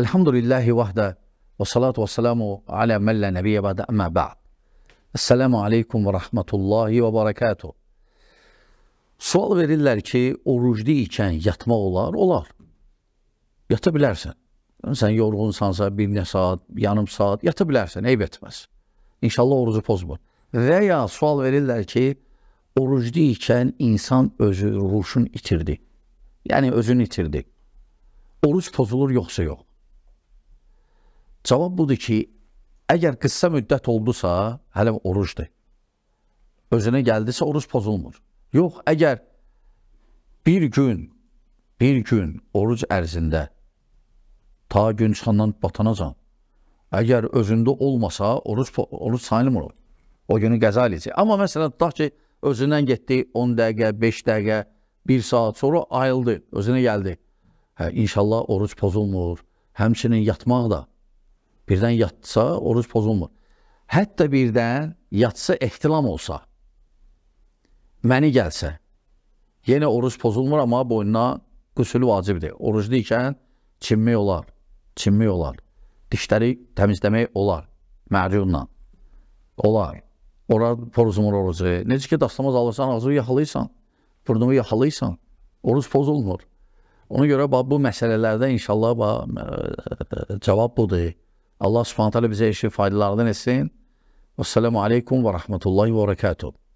Elhamdülillahi vahda və salatu və selamu alə məllə nəbiyyə bədə əmə bə'd. Əssəlamu aleykum və rəhmətullahi və barakatuhu. Sual verirlər ki, oruclu ikən yatmaq olar? Olar. Yata bilərsən. Sən yorğunsansa bir nə saat, yarım saat yata bilərsən, eyb etməz. İnşallah orucu pozmur. Və ya sual verirlər ki, oruclu ikən insan özü ruhuşun itirdi. Yəni özünü itirdi. Oruç pozulur yoxsa yox. Cavab budur ki, əgər qısa müddət oldusa, hələ orucdur. Özünə gəldisə, oruc pozulmur. Yox, əgər bir gün, bir gün oruc ərzində ta gün çıxandan batanacan, əgər özündə olmasa, oruc, oruc sayılmır o. O günü qəza eləyəcək. Amma məsələn, tutaq ki, özündən getdi 10 dəqiqə, 5 dəqiqə, 1 saat sonra ayıldı, özünə gəldi. Hə, inşallah oruc pozulmur. Həmçinin yatmaq da Birdən yatsa, oruc pozulmur. Hətta birdən yatsa, ehtilam olsa, məni gəlsə, yenə oruc pozulmur, amma boynuna qüsülü vacibdir. Oruclu ikən çinmək olar, çinmək olar. Dişləri təmizləmək olar, mərcunla. Olar. Orar poruzumur orucu. Necə ki, dastamaz alırsan, ağzını yaxalayırsan, burnumu yaxalayırsan, oruc pozulmur. Ona görə bax, bu məsələlərdə inşallah bax, cavab budur. Allah subhanahu wa ta'ala bize eşi faydalardan etsin. Vesselamu aleyküm ve rahmetullahi ve berekatuhu.